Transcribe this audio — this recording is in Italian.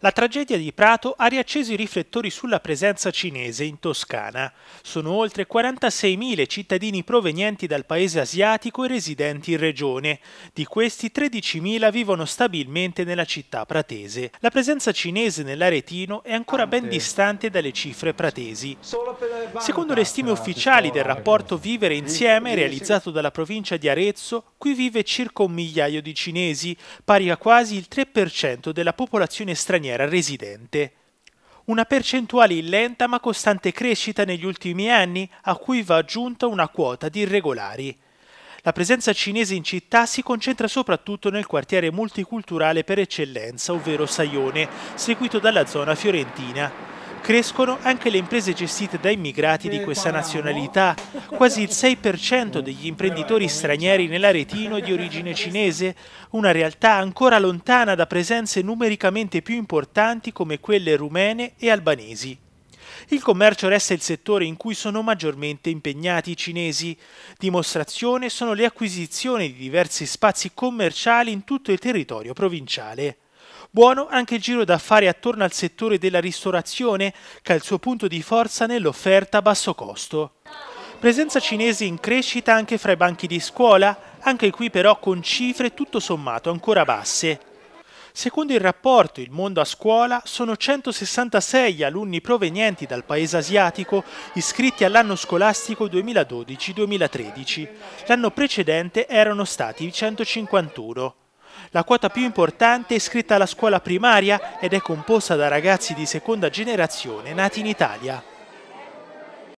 La tragedia di Prato ha riacceso i riflettori sulla presenza cinese in Toscana. Sono oltre 46.000 cittadini provenienti dal paese asiatico e residenti in regione. Di questi 13.000 vivono stabilmente nella città pratese. La presenza cinese nell'Aretino è ancora ben distante dalle cifre pratesi. Secondo le stime ufficiali del rapporto Vivere insieme realizzato dalla provincia di Arezzo, Qui vive circa un migliaio di cinesi, pari a quasi il 3% della popolazione straniera residente. Una percentuale in lenta ma costante crescita negli ultimi anni, a cui va aggiunta una quota di irregolari. La presenza cinese in città si concentra soprattutto nel quartiere multiculturale per eccellenza, ovvero Saione, seguito dalla zona fiorentina. Crescono anche le imprese gestite da immigrati di questa nazionalità. Quasi il 6% degli imprenditori stranieri nell'Aretino è di origine cinese, una realtà ancora lontana da presenze numericamente più importanti come quelle rumene e albanesi. Il commercio resta il settore in cui sono maggiormente impegnati i cinesi. Dimostrazione sono le acquisizioni di diversi spazi commerciali in tutto il territorio provinciale. Buono anche il giro d'affari attorno al settore della ristorazione, che ha il suo punto di forza nell'offerta a basso costo. Presenza cinese in crescita anche fra i banchi di scuola, anche qui però con cifre tutto sommato ancora basse. Secondo il rapporto Il mondo a scuola sono 166 gli alunni provenienti dal paese asiatico iscritti all'anno scolastico 2012-2013. L'anno precedente erano stati 151. La quota più importante è iscritta alla scuola primaria ed è composta da ragazzi di seconda generazione nati in Italia.